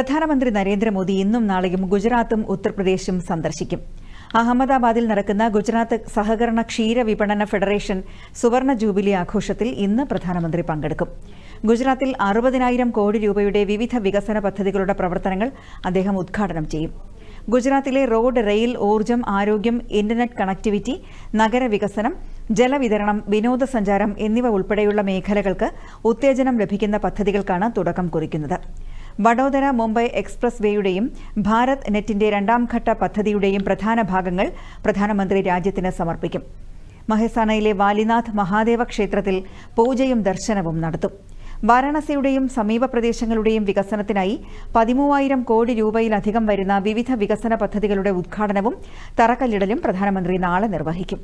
പ്രധാനമന്ത്രി നരേന്ദ്രമോദി ഇന്നും നാളെയും ഗുജറാത്തും ഉത്തർപ്രദേശും സന്ദർശിക്കും അഹമ്മദാബാദിൽ നടക്കുന്ന ഗുജറാത്ത് സഹകരണ ക്ഷീര വിപണന ഫെഡറേഷൻ സുവർണ ജൂബിലി ആഘോഷത്തിൽ ഇന്ന് പ്രധാനമന്ത്രി പങ്കെടുക്കും ഗുജറാത്തിൽ അറുപതിനായിരം കോടി രൂപയുടെ വിവിധ വികസന പദ്ധതികളുടെ പ്രവർത്തനങ്ങൾ അദ്ദേഹം ഉദ്ഘാടനം ചെയ്യും ഗുജറാത്തിലെ റോഡ് റെയിൽ ഊർജ്ജം ആരോഗ്യം ഇന്റർനെറ്റ് കണക്ടിവിറ്റി നഗരവികസനം ജലവിതരണം വിനോദസഞ്ചാരം എന്നിവ ഉൾപ്പെടെയുള്ള മേഖലകൾക്ക് ഉത്തേജനം ലഭിക്കുന്ന പദ്ധതികൾക്കാണ് തുടക്കം കുറിക്കുന്നത് വഡോദര മുംബൈ എക്സ്പ്രസ് വേയുടെയും ഭാരത് നെറ്റിന്റെ രണ്ടാംഘട്ട പദ്ധതിയുടെയും പ്രധാന ഭാഗങ്ങൾ പ്രധാനമന്ത്രി രാജ്യത്തിന് സമർപ്പിക്കും മഹസാനയിലെ വാലിനാഥ് മഹാദേവ ക്ഷേത്രത്തിൽ പൂജയും ദർശനവും നടത്തും വാരാണസിയുടെയും സമീപ പ്രദേശങ്ങളുടെയും വികസനത്തിനായി പതിമൂവായിരം കോടി രൂപയിലധികം വരുന്ന വിവിധ വികസന പദ്ധതികളുടെ ഉദ്ഘാടനവും തറക്കല്ലിടലും പ്രധാനമന്ത്രി നാളെ നിർവഹിക്കും